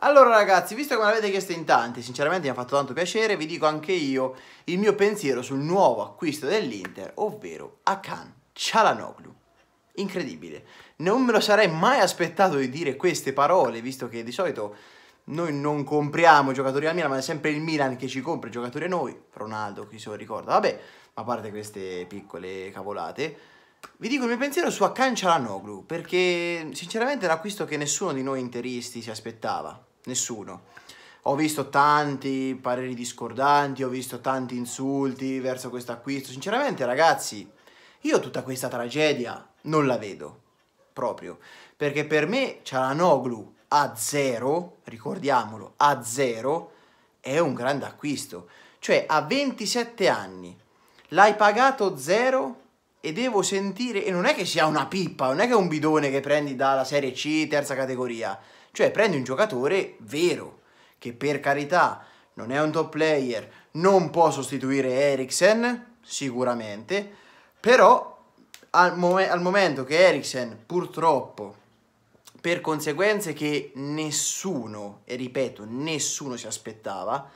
Allora ragazzi, visto che me l'avete chiesto in tanti, sinceramente mi ha fatto tanto piacere, vi dico anche io il mio pensiero sul nuovo acquisto dell'Inter, ovvero Akan Cialanoglu. Incredibile. Non me lo sarei mai aspettato di dire queste parole, visto che di solito noi non compriamo giocatori al Milan, ma è sempre il Milan che ci compra i giocatori a noi. Ronaldo, chi se lo ricorda, vabbè, a parte queste piccole cavolate. Vi dico il mio pensiero su Akan Cialanoglu, perché sinceramente è un acquisto che nessuno di noi interisti si aspettava nessuno. Ho visto tanti pareri discordanti, ho visto tanti insulti verso questo acquisto. Sinceramente, ragazzi, io tutta questa tragedia non la vedo proprio, perché per me Cialanoglu a zero, ricordiamolo, a zero è un grande acquisto. Cioè, a 27 anni l'hai pagato zero e devo sentire, e non è che sia una pippa, non è che è un bidone che prendi dalla Serie C, terza categoria, cioè prendi un giocatore vero, che per carità non è un top player, non può sostituire Eriksen, sicuramente, però al, mom al momento che Eriksen purtroppo per conseguenze che nessuno, e ripeto, nessuno si aspettava,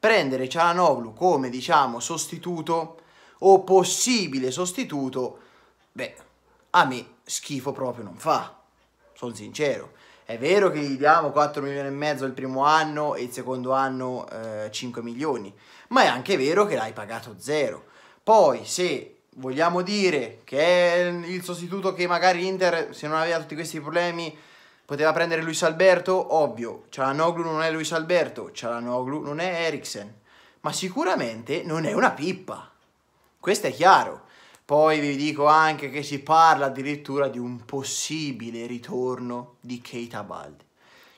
prendere Cialanoglu come, diciamo, sostituto o possibile sostituto, beh, a me schifo proprio non fa sono sincero. È vero che gli diamo 4 milioni e mezzo il primo anno e il secondo anno eh, 5 milioni, ma è anche vero che l'hai pagato zero. Poi se vogliamo dire che è il sostituto che magari Inter, se non aveva tutti questi problemi, poteva prendere Luis Alberto, ovvio, Cialanoglu non è Luis Alberto, Cialanoglu non è Eriksen, ma sicuramente non è una pippa. Questo è chiaro. Poi vi dico anche che si parla addirittura di un possibile ritorno di Keita Baldi.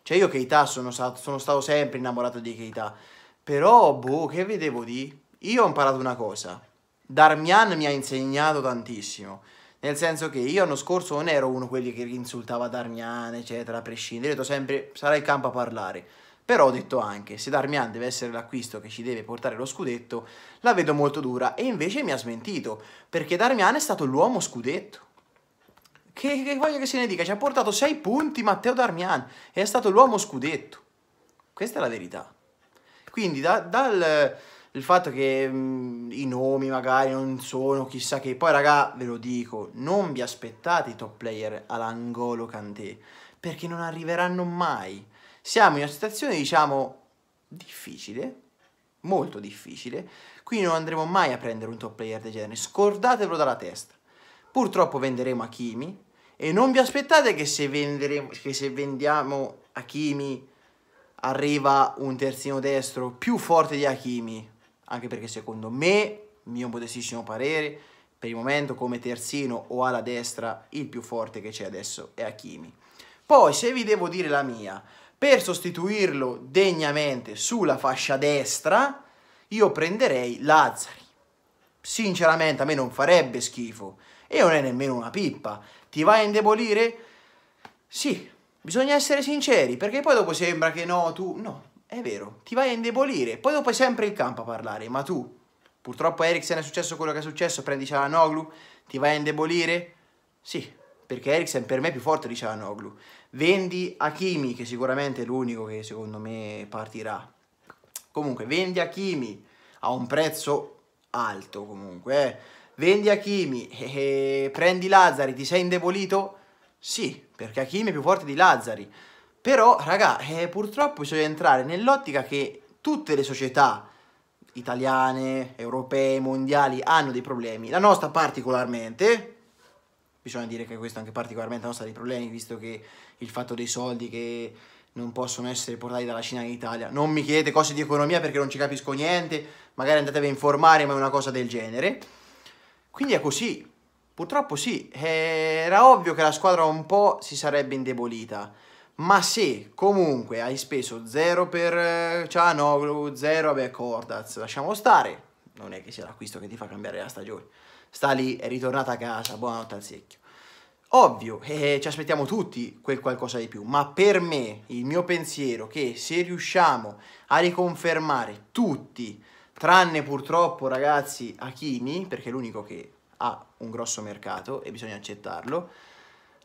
Cioè io Keita sono, stato, sono stato sempre innamorato di Keita, però boh, che vedevo di? Io ho imparato una cosa, Darmian mi ha insegnato tantissimo. Nel senso che io l'anno scorso non ero uno di quelli che insultava Darmian, eccetera, a prescindere. Io ho sempre, sarà il campo a parlare. Però ho detto anche, se Darmian deve essere l'acquisto che ci deve portare lo scudetto, la vedo molto dura e invece mi ha smentito, perché Darmian è stato l'uomo scudetto. Che, che voglio che se ne dica, ci ha portato 6 punti Matteo Darmian e è stato l'uomo scudetto. Questa è la verità. Quindi da, dal il fatto che mh, mm, i nomi magari non sono chissà che poi raga ve lo dico non vi aspettate i top player all'angolo Kanté perché non arriveranno mai siamo in una situazione, diciamo, difficile, molto difficile, quindi non andremo mai a prendere un top player del genere, scordatevelo dalla testa. Purtroppo venderemo Akimi e non vi aspettate che se, che se vendiamo Akimi arriva un terzino destro più forte di Akimi, anche perché secondo me, mio modestissimo parere, per il momento come terzino o alla destra il più forte che c'è adesso è Akimi. Poi se vi devo dire la mia, per sostituirlo degnamente sulla fascia destra, io prenderei Lazzari. Sinceramente a me non farebbe schifo e non è nemmeno una pippa. Ti vai a indebolire? Sì, bisogna essere sinceri, perché poi dopo sembra che no, tu... No, è vero, ti vai a indebolire. Poi dopo è sempre il campo a parlare, ma tu... Purtroppo a Eriksen è successo quello che è successo, prendi Cialanoglu, ti vai a indebolire? Sì, perché Eriksen per me è più forte di Cianoglu. Vendi Hakimi, che sicuramente è l'unico che secondo me partirà. Comunque, vendi Hakimi a un prezzo alto comunque. Eh. Vendi Hakimi e, eh, e eh, prendi Lazzari, ti sei indebolito? Sì, perché Hakimi è più forte di Lazzari. Però, raga, eh, purtroppo bisogna entrare nell'ottica che tutte le società italiane, europee, mondiali hanno dei problemi. La nostra particolarmente, bisogna dire che questo anche particolarmente non sta dei problemi, visto che il fatto dei soldi che non possono essere portati dalla Cina in Italia. Non mi chiedete cose di economia perché non ci capisco niente, magari andatevi a informare, ma è una cosa del genere. Quindi è così, purtroppo sì, era ovvio che la squadra un po' si sarebbe indebolita. Ma se comunque hai speso 0 per Cianoglu, 0 per Cordaz, lasciamo stare, non è che sia l'acquisto che ti fa cambiare la stagione. Sta lì, è ritornata a casa, buonanotte al secchio. Ovvio, eh, eh, ci aspettiamo tutti quel qualcosa di più, ma per me il mio pensiero che se riusciamo a riconfermare tutti, tranne purtroppo ragazzi Achimi, perché è l'unico che ha un grosso mercato e bisogna accettarlo,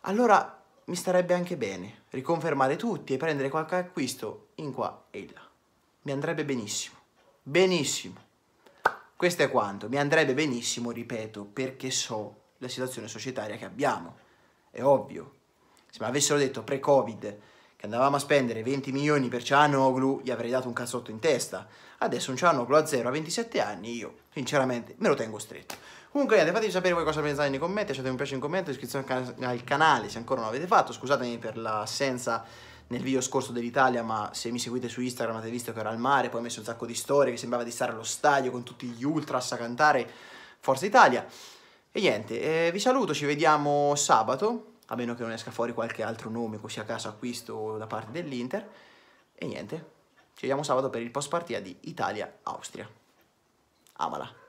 allora mi starebbe anche bene riconfermare tutti e prendere qualche acquisto in qua e in là. Mi andrebbe benissimo, benissimo. Questo è quanto. Mi andrebbe benissimo, ripeto, perché so la situazione societaria che abbiamo. È ovvio. Se mi avessero detto pre-Covid che andavamo a spendere 20 milioni per Cianoglu, gli avrei dato un cazzotto in testa. Adesso un Cianoglu a zero a 27 anni, io, sinceramente, me lo tengo stretto. Comunque, niente, fatemi sapere voi cosa pensate nei commenti, lasciate un piace in commento, iscrivetevi al canale se ancora non l'avete fatto, scusatemi per l'assenza nel video scorso dell'Italia, ma se mi seguite su Instagram avete visto che era al mare, poi ho messo un sacco di storie che sembrava di stare allo stadio con tutti gli ultras a cantare Forza Italia. E niente, eh, vi saluto, ci vediamo sabato, a meno che non esca fuori qualche altro nome, così a caso acquisto da parte dell'Inter. E niente, ci vediamo sabato per il post partita di Italia-Austria. Amala!